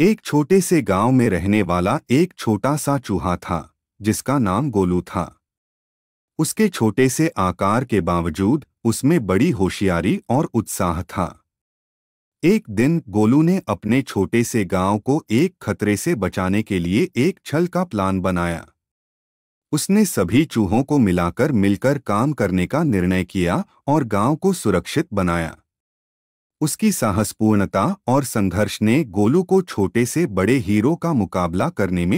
एक छोटे से गांव में रहने वाला एक छोटा सा चूहा था जिसका नाम गोलू था उसके छोटे से आकार के बावजूद उसमें बड़ी होशियारी और उत्साह था एक दिन गोलू ने अपने छोटे से गांव को एक खतरे से बचाने के लिए एक छल का प्लान बनाया उसने सभी चूहों को मिलाकर मिलकर काम करने का निर्णय किया और गांव को सुरक्षित बनाया उसकी साहसपूर्णता और संघर्ष ने गोलू को छोटे से बड़े हीरो का मुकाबला करने में